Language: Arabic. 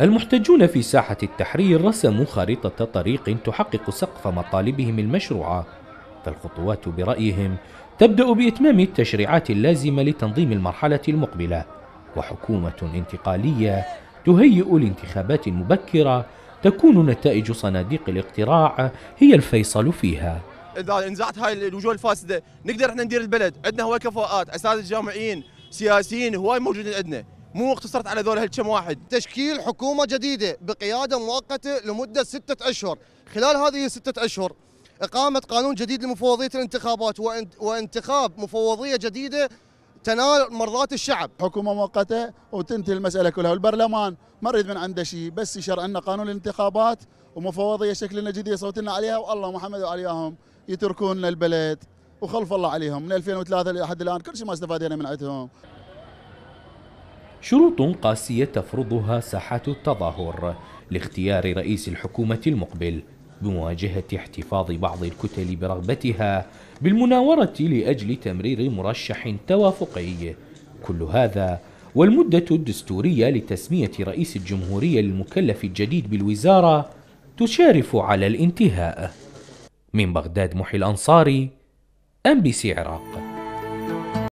المحتجون في ساحة التحرير رسموا خريطة طريق تحقق سقف مطالبهم المشروعة فالخطوات برأيهم تبدأ بإتمام التشريعات اللازمة لتنظيم المرحلة المقبلة وحكومة انتقالية تهيئ الانتخابات المبكرة تكون نتائج صناديق الاقتراع هي الفيصل فيها اذا انزعت هاي الوجوه الفاسده نقدر احنا ندير البلد عندنا هواي كفاءات اساتذه جامعيين سياسيين هواي موجودين عندنا مو اقتصرت على ذول هالكم واحد تشكيل حكومه جديده بقياده مؤقته لمده سته اشهر خلال هذه السته اشهر اقامه قانون جديد لمفوضيه الانتخابات وانتخاب مفوضيه جديده تنال مرضات الشعب حكومة مؤقتة وتنتهي المسألة كلها والبرلمان ما نريد من عنده شيء بس يشرع لنا قانون الانتخابات ومفوضية شكلنا جديدة صوتنا لنا عليها والله محمد وعلياهم يتركون البلد وخلف الله عليهم من 2003 لحد الآن كل شيء ما استفادينا من عندهم شروط قاسية تفرضها ساحة التظاهر لاختيار رئيس الحكومة المقبل بمواجهة احتفاظ بعض الكتل برغبتها بالمناورة لأجل تمرير مرشح توافقي كل هذا والمدة الدستورية لتسمية رئيس الجمهورية للمكلف الجديد بالوزارة تشارف على الانتهاء من بغداد محي الأنصاري أم بي سي عراق